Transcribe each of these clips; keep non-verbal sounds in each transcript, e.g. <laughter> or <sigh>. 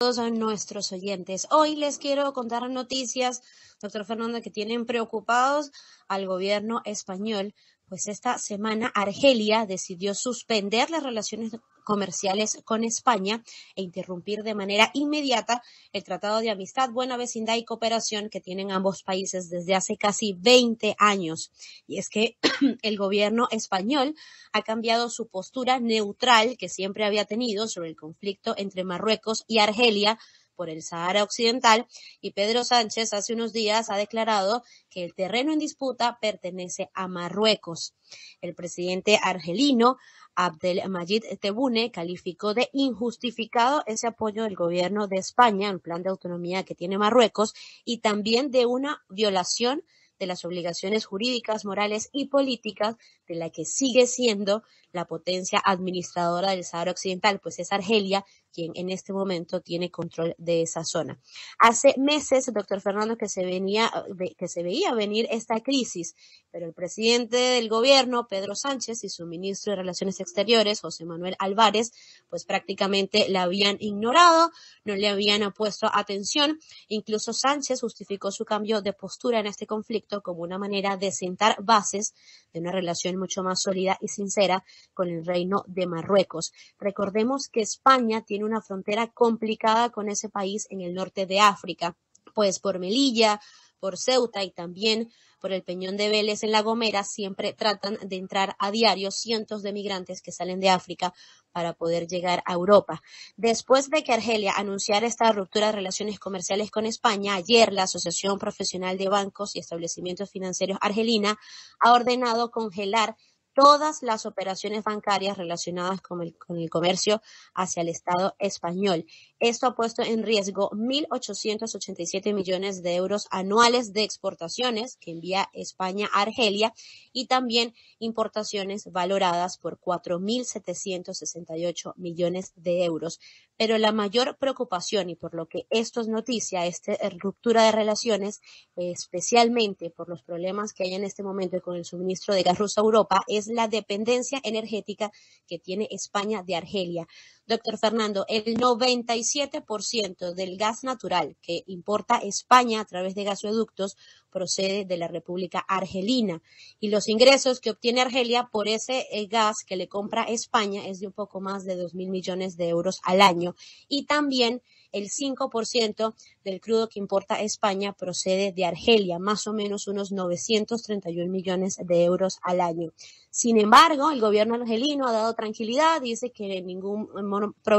todos nuestros oyentes. Hoy les quiero contar noticias, doctor Fernando, que tienen preocupados al gobierno español, pues esta semana Argelia decidió suspender las relaciones comerciales con España e interrumpir de manera inmediata el Tratado de Amistad, Buena Vecindad y Cooperación que tienen ambos países desde hace casi 20 años. Y es que <clears throat> el gobierno español ha cambiado su postura neutral que siempre había tenido sobre el conflicto entre Marruecos y Argelia por el Sahara Occidental y Pedro Sánchez hace unos días ha declarado que el terreno en disputa pertenece a Marruecos. El presidente argelino Abdelmajid Tebune calificó de injustificado ese apoyo del gobierno de España al plan de autonomía que tiene Marruecos y también de una violación de las obligaciones jurídicas, morales y políticas de la que sigue siendo la potencia administradora del Sahara Occidental, pues es Argelia quien en este momento tiene control de esa zona. Hace meses, doctor Fernando, que se, venía, que se veía venir esta crisis, pero el presidente del gobierno, Pedro Sánchez, y su ministro de Relaciones Exteriores, José Manuel Álvarez, pues prácticamente la habían ignorado, no le habían puesto atención. Incluso Sánchez justificó su cambio de postura en este conflicto como una manera de sentar bases de una relación mucho más sólida y sincera con el Reino de Marruecos. Recordemos que España tiene una frontera complicada con ese país en el norte de África, pues por Melilla, por Ceuta y también por el Peñón de Vélez en La Gomera siempre tratan de entrar a diario cientos de migrantes que salen de África para poder llegar a Europa. Después de que Argelia anunciara esta ruptura de relaciones comerciales con España, ayer la Asociación Profesional de Bancos y Establecimientos Financieros Argelina ha ordenado congelar todas las operaciones bancarias relacionadas con el, comercio hacia el Estado español. Esto ha puesto en riesgo 1.887 millones de euros anuales de exportaciones que envía España a Argelia y también importaciones valoradas por 4.768 millones de euros. Pero la mayor preocupación y por lo que esto es noticia, esta ruptura de relaciones, especialmente por los problemas que hay en este momento con el suministro de gas ruso a Europa, es la dependencia energética que tiene España de Argelia Doctor Fernando, el 97% del gas natural que importa España a través de gasoductos procede de la República Argelina y los ingresos que obtiene Argelia por ese eh, gas que le compra España es de un poco más de 2.000 mil millones de euros al año y también el 5% del crudo que importa España procede de Argelia, más o menos unos 931 millones de euros al año. Sin embargo, el gobierno argelino ha dado tranquilidad, dice que en ningún,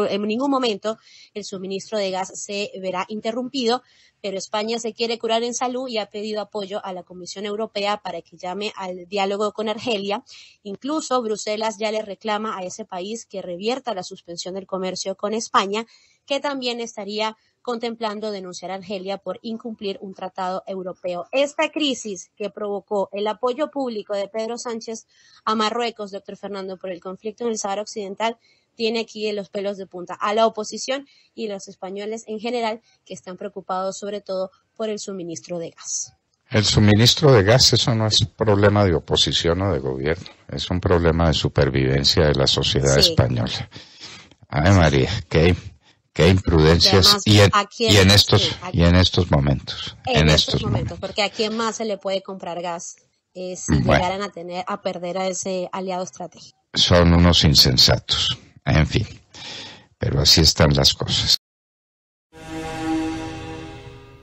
en ningún momento el suministro de gas se verá interrumpido, pero España se quiere curar en salud y ha pedido apoyo a la Comisión Europea para que llame al diálogo con Argelia. Incluso Bruselas ya le reclama a ese país que revierta la suspensión del comercio con España, que también estaría contemplando denunciar a Argelia por incumplir un tratado europeo. Esta crisis que provocó el apoyo público de Pedro Sánchez a Marruecos, doctor Fernando, por el conflicto en el Sahara Occidental, tiene aquí en los pelos de punta a la oposición y los españoles en general que están preocupados sobre todo por el suministro de gas. El suministro de gas, eso no es problema de oposición o de gobierno, es un problema de supervivencia de la sociedad española. Ay María, qué hay imprudencias y, en, estos y en estos momentos. En, estos, momentos, porque a quién más se le puede comprar gas eh, si llegaran a tener a perder a ese aliado estratégico. Son unos insensatos, en fin. Pero así están las cosas.